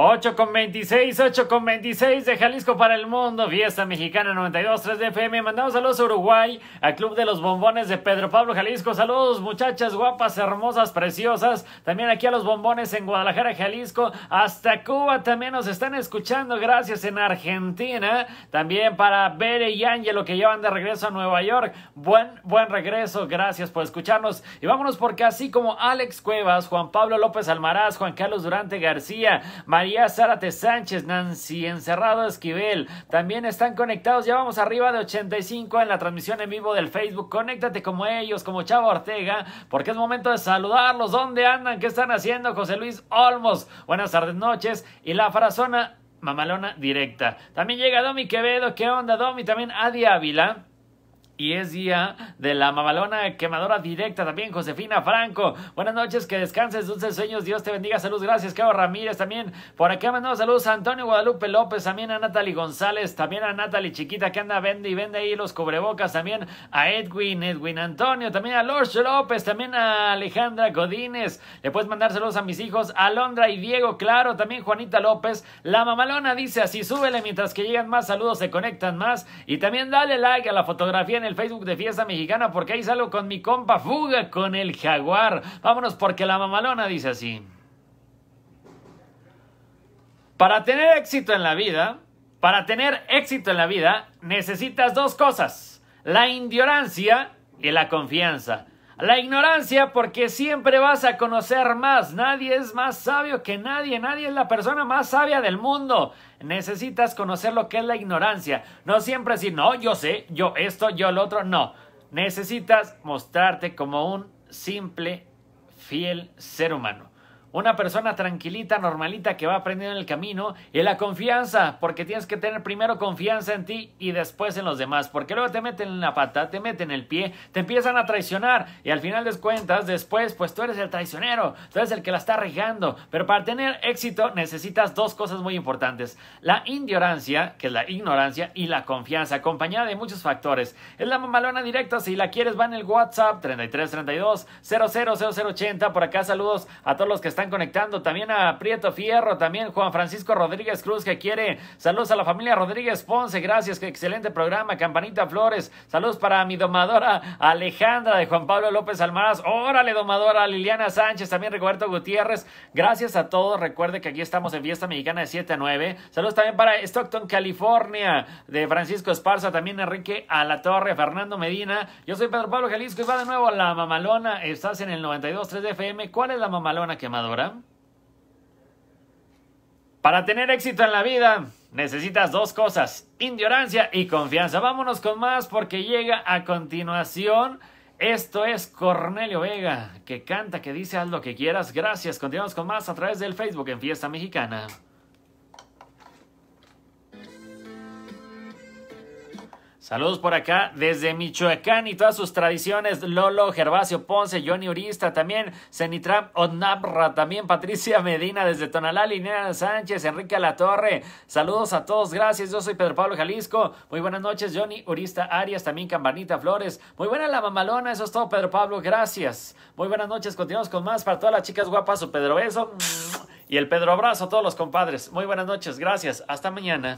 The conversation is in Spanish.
8 con 26, 8 con 26 de Jalisco para el mundo, Fiesta Mexicana 92, 3 de FM. Mandamos saludos a Uruguay, al Club de los Bombones de Pedro Pablo Jalisco. Saludos, muchachas guapas, hermosas, preciosas. También aquí a los Bombones en Guadalajara, Jalisco. Hasta Cuba también nos están escuchando. Gracias en Argentina. También para Bere y Ángelo que llevan de regreso a Nueva York. Buen, buen regreso. Gracias por escucharnos. Y vámonos porque así como Alex Cuevas, Juan Pablo López Almaraz, Juan Carlos Durante García, María María Zárate Sánchez, Nancy Encerrado Esquivel. También están conectados, ya vamos arriba de 85 en la transmisión en vivo del Facebook. Conéctate como ellos, como Chavo Ortega, porque es momento de saludarlos. ¿Dónde andan? ¿Qué están haciendo? José Luis Olmos. Buenas tardes, noches. Y la farazona mamalona directa. También llega Domi Quevedo. ¿Qué onda, Domi? También Adi Ávila y es día de la mamalona quemadora directa también, Josefina Franco. Buenas noches, que descanses, dulces sueños, Dios te bendiga, salud, gracias, Cabo Ramírez también. Por acá mandamos saludos a Antonio Guadalupe López, también a Natalie González, también a Natalie Chiquita que anda vende y vende ahí los cubrebocas, también a Edwin, Edwin Antonio, también a Lourdes López, también a Alejandra Godínez. Le puedes mandar saludos a mis hijos, Alondra y Diego, claro, también Juanita López. La mamalona dice así, súbele mientras que llegan más saludos, se conectan más y también dale like a la fotografía en el Facebook de Fiesta Mexicana porque ahí salgo con mi compa Fuga con el Jaguar. Vámonos porque la mamalona dice así. Para tener éxito en la vida, para tener éxito en la vida, necesitas dos cosas, la indiorancia y la confianza. La ignorancia porque siempre vas a conocer más. Nadie es más sabio que nadie. Nadie es la persona más sabia del mundo. Necesitas conocer lo que es la ignorancia. No siempre decir, no, yo sé, yo esto, yo lo otro. No. Necesitas mostrarte como un simple, fiel ser humano una persona tranquilita, normalita, que va aprendiendo en el camino, y la confianza, porque tienes que tener primero confianza en ti y después en los demás, porque luego te meten en la pata, te meten en el pie, te empiezan a traicionar, y al final de cuentas, después, pues tú eres el traicionero, tú eres el que la está regando, pero para tener éxito necesitas dos cosas muy importantes, la indiorancia, que es la ignorancia, y la confianza, acompañada de muchos factores. Es la mamalona directa, si la quieres va en el WhatsApp 3332 000080, por acá saludos a todos los que están están conectando. También a Prieto Fierro, también Juan Francisco Rodríguez Cruz que quiere. Saludos a la familia Rodríguez Ponce, gracias, excelente programa. Campanita Flores, saludos para mi domadora Alejandra de Juan Pablo López Almaraz. Órale, domadora Liliana Sánchez, también Roberto Gutiérrez. Gracias a todos. Recuerde que aquí estamos en Fiesta Mexicana de 7 a 9. Saludos también para Stockton, California, de Francisco Esparza, también Enrique Alatorre, Fernando Medina. Yo soy Pedro Pablo Jalisco y va de nuevo la mamalona. Estás en el 92 3 FM. ¿Cuál es la mamalona quemado? Para tener éxito en la vida, necesitas dos cosas, indolencia y confianza. Vámonos con más porque llega a continuación. Esto es Cornelio Vega, que canta, que dice haz lo que quieras. Gracias. Continuamos con más a través del Facebook en Fiesta Mexicana. Saludos por acá desde Michoacán y todas sus tradiciones. Lolo, Gervasio Ponce, Johnny Urista también, Cenitrap Odnabra también, Patricia Medina desde Tonalá, Linera Sánchez, Enrique Torre. Saludos a todos, gracias. Yo soy Pedro Pablo Jalisco. Muy buenas noches, Johnny Urista Arias, también Campanita Flores. Muy buena la mamalona, eso es todo, Pedro Pablo, gracias. Muy buenas noches, continuamos con más para todas las chicas guapas, su Pedro Beso. Y el Pedro Abrazo a todos los compadres. Muy buenas noches, gracias. Hasta mañana.